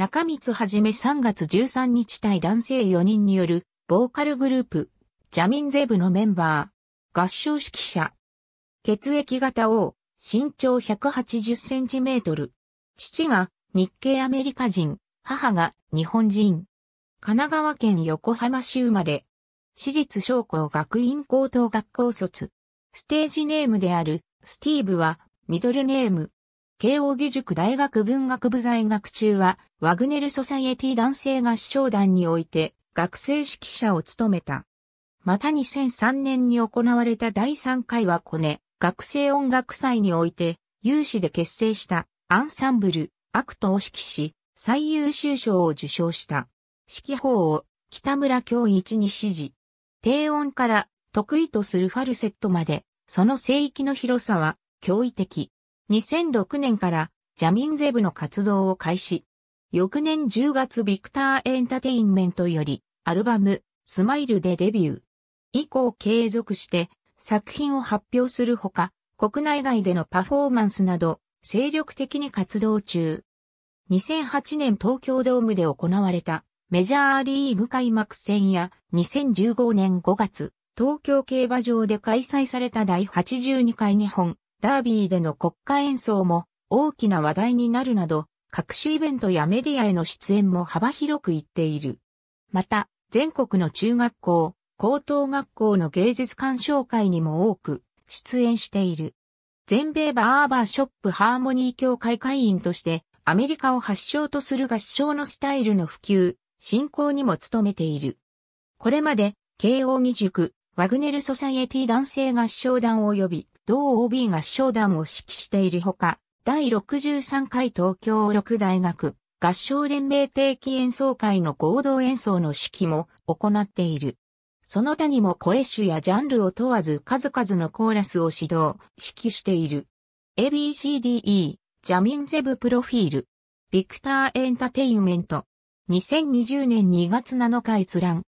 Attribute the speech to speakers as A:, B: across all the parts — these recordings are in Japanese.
A: 中光はじめ3月13日対男性4人による、ボーカルグループ、ジャミンゼブのメンバー、合唱指揮者。血液型 O、身長180センチメートル。父が日系アメリカ人、母が日本人。神奈川県横浜市生まれ。私立商工学院高等学校卒。ステージネームである、スティーブは、ミドルネーム、慶応義塾大学文学部在学中は、ワグネルソサイエティ男性合唱団において、学生指揮者を務めた。また2003年に行われた第3回はコネ、学生音楽祭において、有志で結成したアンサンブル、アクトを指揮し、最優秀賞を受賞した。指揮法を北村京一に指示。低音から得意とするファルセットまで、その聖域の広さは驚異的。2006年からジャミンゼブの活動を開始。翌年10月ビクターエンタテインメントよりアルバムスマイルでデビュー。以降継続して作品を発表するほか、国内外でのパフォーマンスなど精力的に活動中。2008年東京ドームで行われたメジャーリーグ開幕戦や2015年5月東京競馬場で開催された第82回日本ダービーでの国歌演奏も大きな話題になるなど、各種イベントやメディアへの出演も幅広く行っている。また、全国の中学校、高等学校の芸術鑑賞会にも多く出演している。全米バーバーショップハーモニー協会会員として、アメリカを発祥とする合唱のスタイルの普及、振興にも努めている。これまで、慶応義塾、ワグネルソサイエティ男性合唱団及び、同 OB 合唱団を指揮しているほか、第63回東京六大学合唱連盟定期演奏会の合同演奏の指揮も行っている。その他にも声種やジャンルを問わず数々のコーラスを指導、指揮している。ABCDE、ジャミンゼブプロフィール、ビクターエンタテインメント、2020年2月7日閲覧。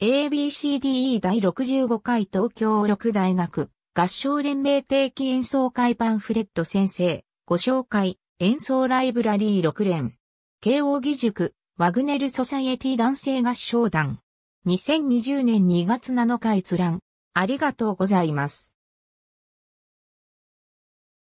A: ABCDE 第65回東京六大学合唱連盟定期演奏会パンフレット先生、ご紹介、演奏ライブラリー6連。慶応義塾、ワグネルソサイエティ男性合唱団。2020年2月7日閲覧。ありがとうございます。